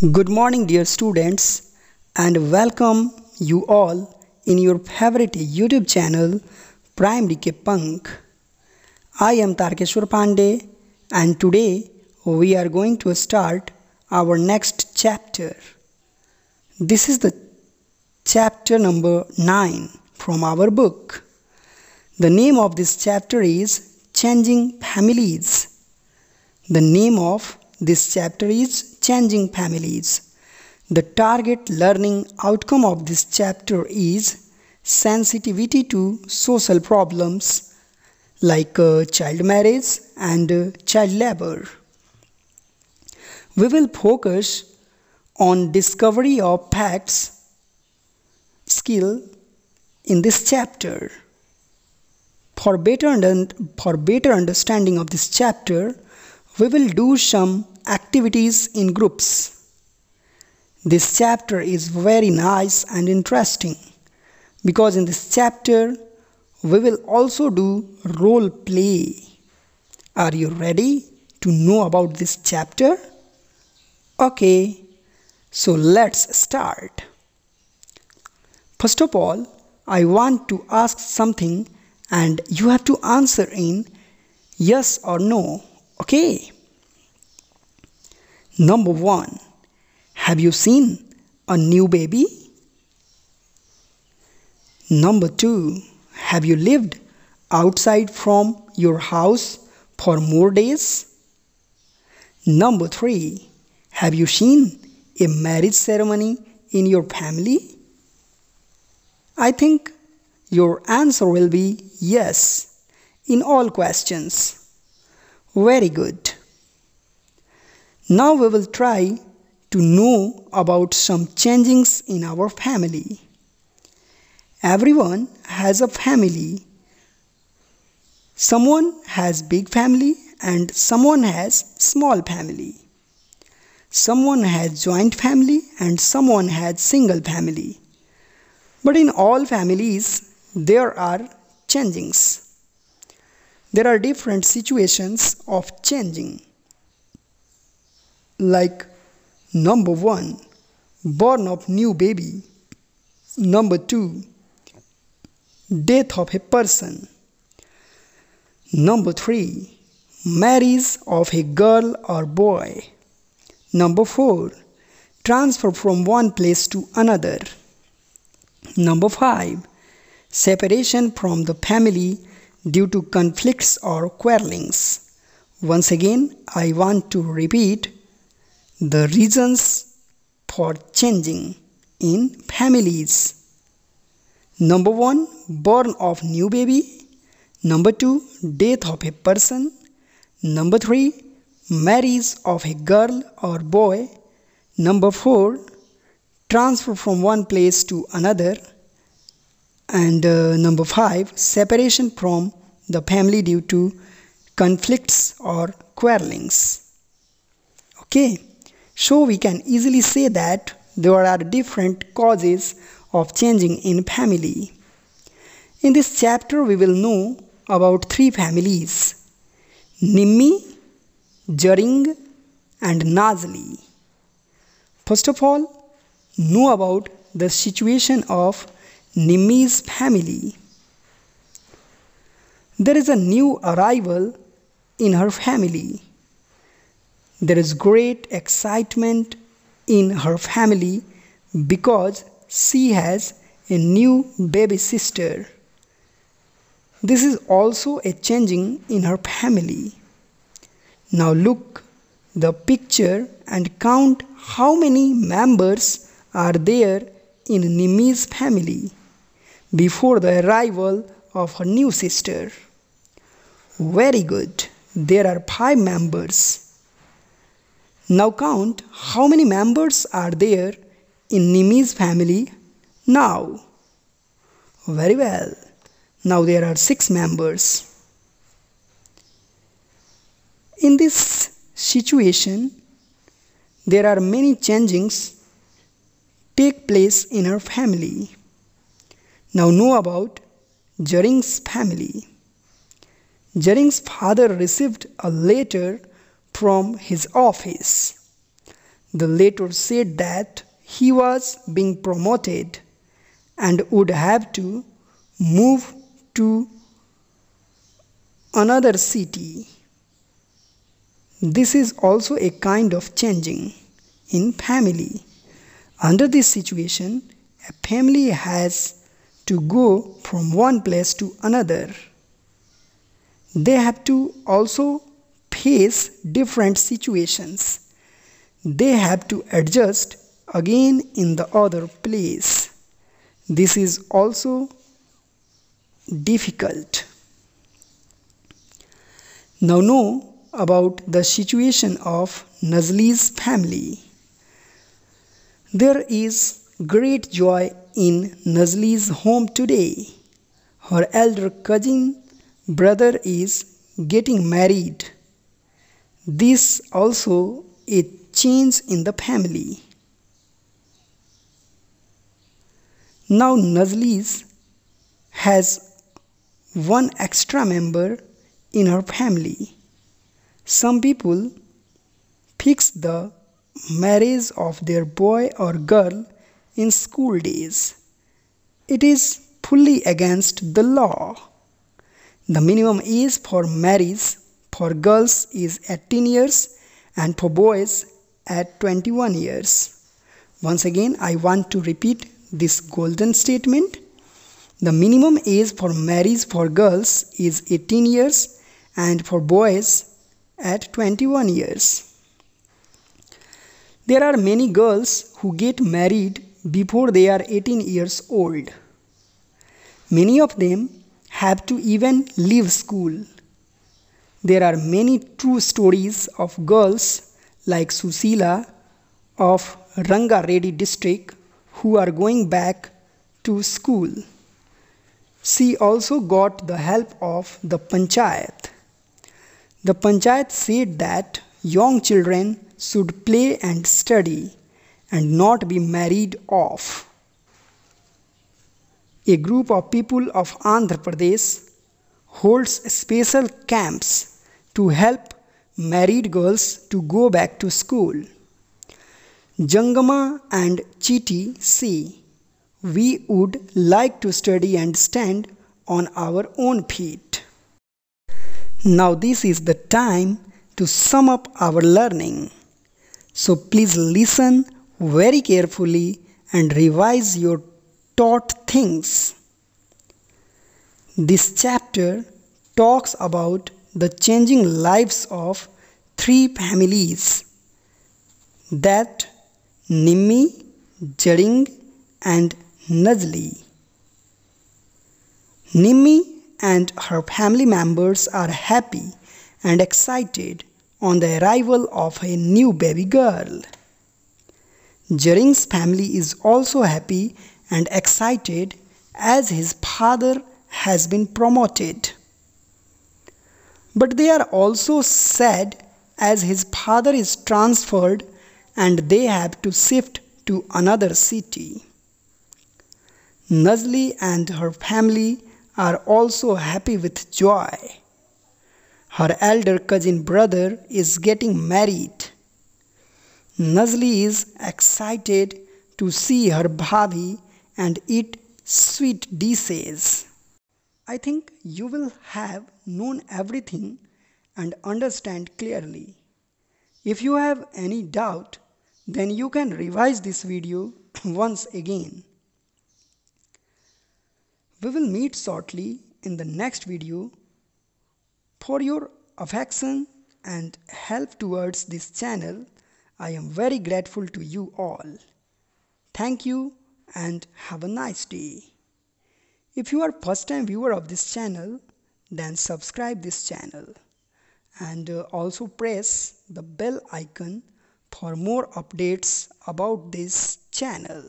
Good morning, dear students, and welcome you all in your favorite YouTube channel, Prime DK Punk. I am Tarkeshwar Pandey, and today we are going to start our next chapter. This is the chapter number 9 from our book. The name of this chapter is Changing Families. The name of this chapter is changing families. The target learning outcome of this chapter is sensitivity to social problems like uh, child marriage and uh, child labor. We will focus on discovery of facts skill in this chapter. For better, for better understanding of this chapter, we will do some activities in groups. This chapter is very nice and interesting because in this chapter we will also do role play. Are you ready to know about this chapter? Okay, so let's start. First of all, I want to ask something and you have to answer in yes or no. Okay. Number one, have you seen a new baby? Number two, have you lived outside from your house for more days? Number three, have you seen a marriage ceremony in your family? I think your answer will be yes in all questions. Very good. Now we will try to know about some changings in our family. Everyone has a family. Someone has big family and someone has small family. Someone has joint family and someone has single family. But in all families there are changings. There are different situations of changing like number one, born of new baby, number two, death of a person, number three, marriage of a girl or boy, number four, transfer from one place to another, number five, separation from the family due to conflicts or quarrelings. Once again, I want to repeat the reasons for changing in families. Number 1 born of new baby. Number 2 death of a person. Number 3 marriage of a girl or boy. Number 4 transfer from one place to another. And uh, number 5 separation from the family due to conflicts or quarrelings. Okay. So we can easily say that there are different causes of changing in family. In this chapter we will know about three families Nimmi, Jaring and Nazli. First of all, know about the situation of Nimmi's family. There is a new arrival in her family. There is great excitement in her family because she has a new baby sister. This is also a changing in her family. Now look the picture and count how many members are there in Nimi's family before the arrival of her new sister. Very good. There are five members. Now count how many members are there in Nimi's family now. Very well. Now there are six members. In this situation, there are many changings take place in her family. Now know about Jaring's family. Jaring's father received a letter from his office. The letter said that he was being promoted and would have to move to another city. This is also a kind of changing in family. Under this situation, a family has to go from one place to another. They have to also face different situations. They have to adjust again in the other place. This is also difficult. Now know about the situation of Nazli's family. There is great joy in Nazli's home today. Her elder cousin brother is getting married. This also a change in the family. Now Nazlis has one extra member in her family. Some people fix the marriage of their boy or girl in school days. It is fully against the law. The minimum age for marriage for girls is 18 years and for boys at 21 years. Once again, I want to repeat this golden statement. The minimum age for marriage for girls is 18 years and for boys at 21 years. There are many girls who get married before they are 18 years old. Many of them have to even leave school. There are many true stories of girls like Susila of Rangaredi district who are going back to school. She also got the help of the panchayat. The panchayat said that young children should play and study and not be married off. A group of people of Andhra Pradesh holds special camps to help married girls to go back to school. Jangama and Chiti say, We would like to study and stand on our own feet. Now, this is the time to sum up our learning. So, please listen very carefully and revise your taught things. This chapter talks about the changing lives of three families that Nimmi, Jaring and Najli. Nimmi and her family members are happy and excited on the arrival of a new baby girl. Jaring's family is also happy and excited as his father has been promoted but they are also sad as his father is transferred and they have to shift to another city. Nazli and her family are also happy with joy. Her elder cousin brother is getting married. Nazli is excited to see her bhavi and eat sweet dishes. I think you will have known everything and understand clearly. If you have any doubt, then you can revise this video once again. We will meet shortly in the next video. For your affection and help towards this channel, I am very grateful to you all. Thank you and have a nice day. If you are first time viewer of this channel, then subscribe this channel and uh, also press the bell icon for more updates about this channel.